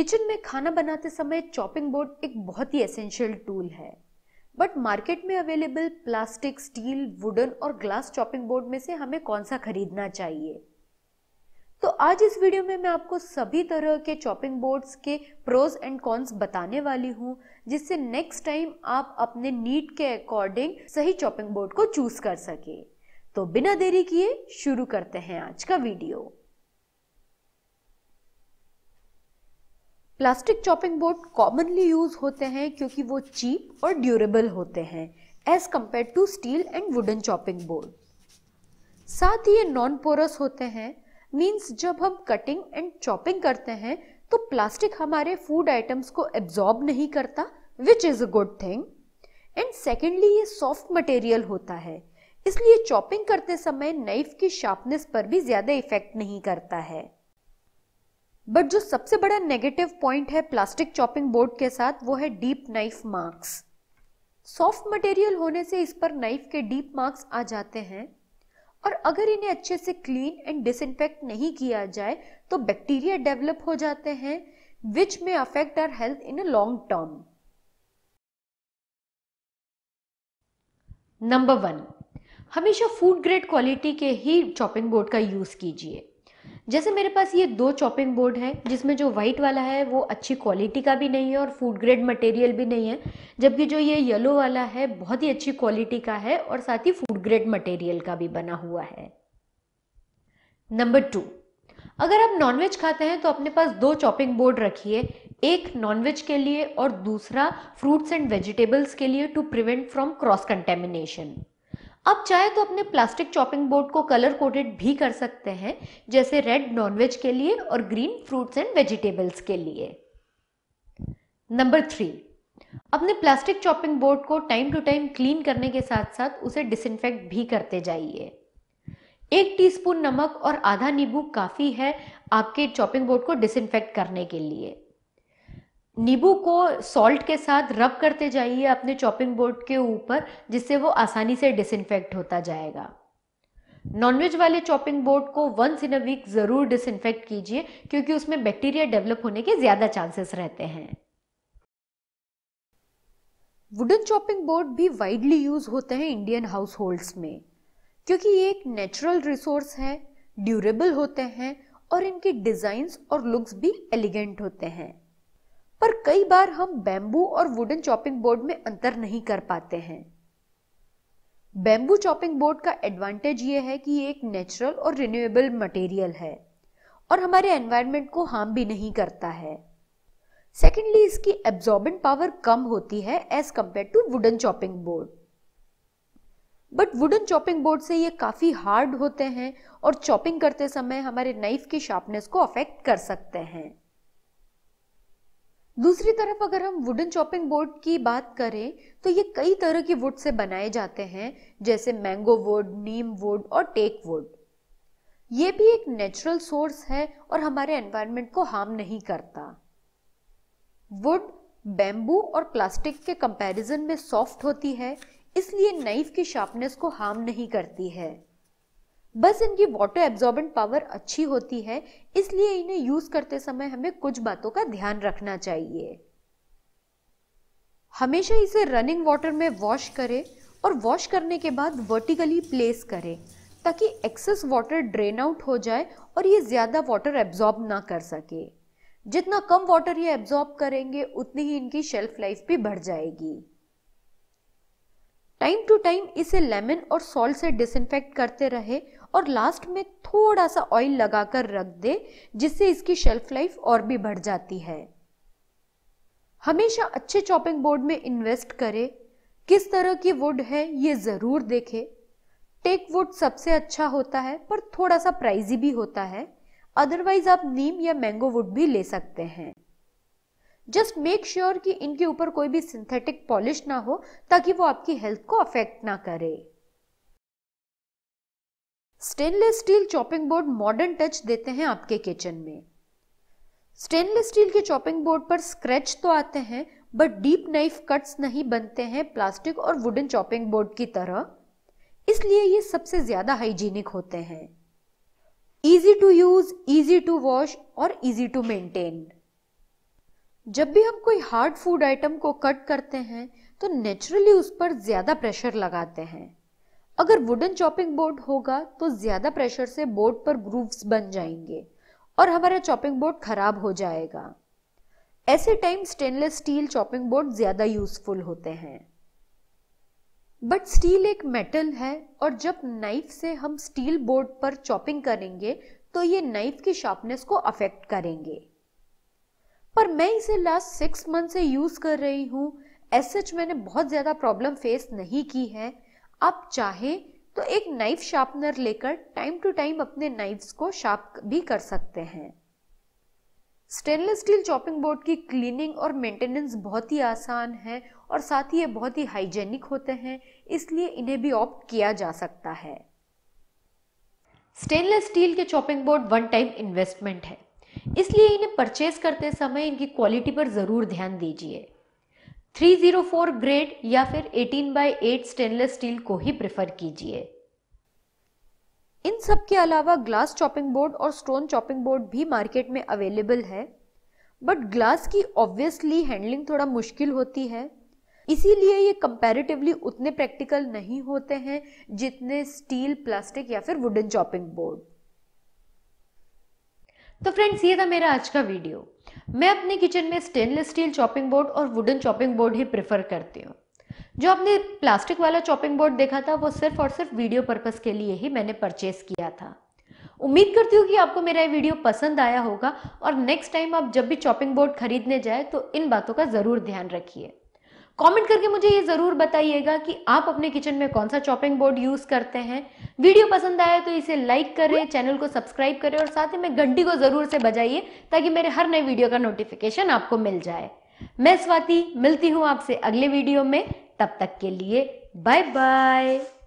kitchen में खाना बनाते समय चॉपिंग बोर्ड एक बहुत ही एसेंशियल टूल है बट मार्केट में अवेलेबल प्लास्टिक स्टील वुडन और ग्लास चॉपिंग बोर्ड में से हमें कौन सा खरीदना चाहिए तो आज इस वीडियो में मैं आपको सभी तरह के चॉपिंग बोर्ड्स के प्रोज एंड कॉन्स बताने वाली हूँ जिससे नेक्स्ट टाइम आप अपने नीड के अकॉर्डिंग सही चॉपिंग बोर्ड को चूज कर सके तो बिना देरी किए शुरू करते हैं आज का video plastic chopping board commonly use होते हैं क्योंकि वो चीप और ड्यूरेबल होते हैं as compared to steel and wooden chopping board साथ ही ये नॉन पोरस होते हैं मीन्स जब हम कटिंग एंड चॉपिंग करते हैं तो प्लास्टिक हमारे फूड आइटम्स को एब्जॉर्ब नहीं करता which is a good thing and secondly ये सॉफ्ट मटेरियल होता है इसलिए चॉपिंग करते समय नाइफ की शार्पनेस पर भी ज़्यादा इफेक्ट नहीं करता है बट जो सबसे बड़ा नेगेटिव पॉइंट है प्लास्टिक चॉपिंग बोर्ड के साथ वो है deep knife marks soft material होने से इस पर नाइफ के डीप मार्क्स आ जाते हैं और अगर इन्हें अच्छे से क्लीन एंड डिसइनफेक्ट नहीं किया जाए तो बैक्टीरिया डेवलप हो जाते हैं विच में affect our health in a long term number one हमेशा फूड ग्रेड क्वालिटी के ही चॉपिंग बोर्ड का यूज़ कीजिए जैसे मेरे पास ये दो चॉपिंग बोर्ड है जिसमें जो वाइट वाला है वो अच्छी क्वालिटी का भी नहीं है और फूड ग्रेड मटेरियल भी नहीं है जबकि जो ये येलो वाला है बहुत ही अच्छी क्वालिटी का है और साथ ही फूड ग्रेड मटेरियल का भी बना हुआ है नंबर टू अगर आप नॉनवेज खाते हैं तो अपने पास दो चॉपिंग बोर्ड रखिए एक नॉनवेज के लिए और दूसरा फ्रूट्स एंड वेजिटेबल्स के लिए to prevent from cross contamination आप चाहे तो अपने प्लास्टिक चॉपिंग बोर्ड को कलर कोटेड भी कर सकते हैं जैसे रेड नॉनवेज के लिए और ग्रीन फ्रूट्स एंड वेजिटेबल्स के लिए नंबर थ्री अपने प्लास्टिक चॉपिंग बोर्ड को टाइम टू टाइम क्लीन करने के साथ साथ उसे डिसइनफेक्ट भी करते जाइए एक टीस्पून नमक और आधा नींबू काफ़ी है आपके चॉपिंग बोर्ड को डिसइनफेक्ट करने के लिए नींबू को सॉल्ट के साथ रब करते जाइए अपने चॉपिंग बोर्ड के ऊपर जिससे वो आसानी से डिसइनफेक्ट होता जाएगा नॉनवेज वाले चॉपिंग बोर्ड को वंस इन अ वीक ज़रूर डिसइनफेक्ट कीजिए क्योंकि उसमें बैक्टीरिया डेवलप होने के ज़्यादा चांसेस रहते हैं वुडन चॉपिंग बोर्ड भी वाइडली यूज़ होते हैं इंडियन हाउस होल्ड्स में क्योंकि ये एक नेचुरल रिसोर्स है ड्यूरेबल होते हैं और इनके डिजाइन और लुक्स भी एलिगेंट होते हैं पर कई बार हम बैम्बू और वुडन चॉपिंग बोर्ड में अंतर नहीं कर पाते हैं बैम्बू चॉपिंग बोर्ड का एडवांटेज ये है कि ये एक नेचुरल और रिन्यूएबल मटेरियल है और हमारे एनवायरनमेंट को हार्म भी नहीं करता है सेकेंडली इसकी एब्जॉर्बेंट पावर कम होती है as compare to wooden chopping board but wooden chopping board से ये काफ़ी हार्ड होते हैं और चॉपिंग करते समय हमारे नाइफ की शार्पनेस को अफेक्ट कर सकते हैं दूसरी तरफ अगर हम वुडन चॉपिंग बोर्ड की बात करें तो ये कई तरह की वुड से बनाए जाते हैं जैसे मैंगो वुड नीम वुड और टेक वुड ये भी एक नेचुरल सोर्स है और हमारे एनवायरनमेंट को हार्म नहीं करता वुड बेम्बू और प्लास्टिक के कंपैरिजन में सॉफ्ट होती है इसलिए नाइफ की शार्पनेस को हार्म नहीं करती है बस इनकी वाटर एब्जॉर्बेंट पावर अच्छी होती है इसलिए इन्हें यूज करते समय हमें कुछ बातों का ध्यान रखना चाहिए हमेशा इसे रनिंग वाटर में वॉश करें और वॉश करने के बाद वर्टिकली प्लेस करें ताकि एक्सेस वाटर ड्रेन आउट हो जाए और ये ज़्यादा वाटर एब्जॉर्ब ना कर सके जितना कम वाटर ये एब्जॉर्ब करेंगे उतनी ही इनकी शेल्फ लाइफ भी बढ़ जाएगी टाइम टू टाइम इसे लेमन और सॉल्ट से डिसइनफेक्ट करते रहे और लास्ट में थोड़ा सा ऑयल लगाकर रख दे जिससे इसकी शेल्फ लाइफ और भी बढ़ जाती है हमेशा अच्छे चॉपिंग बोर्ड में इन्वेस्ट करें किस तरह की वुड है ये ज़रूर देखें टेक वुड सबसे अच्छा होता है पर थोड़ा सा प्राइजी भी होता है अदरवाइज आप नीम या मैंगो वुड भी ले सकते हैं जस्ट मेक श्योर कि इनके ऊपर कोई भी सिंथेटिक पॉलिश ना हो ताकि वो आपकी हेल्थ को अफेक्ट ना करे stainless steel chopping board modern touch देते हैं आपके किचन में स्टेनलेस स्टील के चॉपिंग बोर्ड पर स्क्रैच तो आते हैं बट डीप नाइफ कट्स नहीं बनते हैं प्लास्टिक और वुडन चॉपिंग बोर्ड की तरह इसलिए ये सबसे ज़्यादा हाइजीनिक होते हैं easy to use easy to wash और इजी टू मेंटेन जब भी हम कोई हार्ड फूड आइटम को कट करते हैं तो नेचुरली उस पर ज़्यादा प्रेशर लगाते हैं अगर वुडन चॉपिंग बोर्ड होगा तो ज़्यादा प्रेशर से बोर्ड पर ग्रूव्स बन जाएंगे और हमारा चॉपिंग बोर्ड खराब हो जाएगा ऐसे time stainless steel chopping board ज़्यादा यूजफुल होते हैं बट स्टील एक मेटल है और जब नाइफ से हम स्टील बोर्ड पर चॉपिंग करेंगे तो ये नाइफ की शार्पनेस को अफेक्ट करेंगे पर मैं इसे लास्ट सिक्स मंथ से यूज़ कर रही हूं एस सच मैंने बहुत ज़्यादा प्रॉब्लम फेस नहीं की है आप चाहें तो एक नाइफ शार्पनर लेकर टाइम टू टाइम अपने नाइफ्स को शार्प भी कर सकते हैं स्टेनलेस स्टील चॉपिंग बोर्ड की क्लीनिंग और मेंटेनेंस बहुत ही आसान है और साथ ही ये बहुत ही हाइजेनिक होते हैं इसलिए इन्हें भी ऑप्ट किया जा सकता है स्टेनलेस स्टील के chopping board one time investment है इसलिए इन्हें परचेज करते समय इनकी क्वालिटी पर ज़रूर ध्यान दीजिए 304 ग्रेड या फिर 18 बाई 8 स्टेनलेस स्टील को ही प्रेफर कीजिए इन सब के अलावा ग्लास चॉपिंग बोर्ड और स्टोन चॉपिंग बोर्ड भी मार्केट में अवेलेबल है बट ग्लास की ऑब्वियसली हैंडलिंग थोड़ा मुश्किल होती है इसीलिए ये कंपैरेटिवली उतने प्रैक्टिकल नहीं होते हैं जितने स्टील प्लास्टिक या फिर वुडन चॉपिंग बोर्ड तो फ्रेंड्स ये था मेरा आज का वीडियो मैं अपने किचन में स्टेनलेस स्टील चॉपिंग बोर्ड और वुडन चॉपिंग बोर्ड ही प्रेफर करती हूँ जो आपने प्लास्टिक वाला चॉपिंग बोर्ड देखा था वो सिर्फ और सिर्फ वीडियो पर्पस के लिए ही मैंने परचेस किया था उम्मीद करती हूँ कि आपको मेरा ये वीडियो पसंद आया होगा और नेक्स्ट टाइम आप जब भी चॉपिंग बोर्ड खरीदने जाए तो इन बातों का ज़रूर ध्यान रखिए कमेंट करके मुझे ये ज़रूर बताइएगा कि आप अपने किचन में कौन सा चॉपिंग बोर्ड यूज़ करते हैं वीडियो पसंद आया तो इसे लाइक करें चैनल को सब्सक्राइब करें और साथ ही में घंटी को ज़रूर से बजाइए ताकि मेरे हर नए वीडियो का नोटिफिकेशन आपको मिल जाए मैं स्वाति मिलती हूँ आपसे अगले वीडियो में तब तक के लिए बाय बाय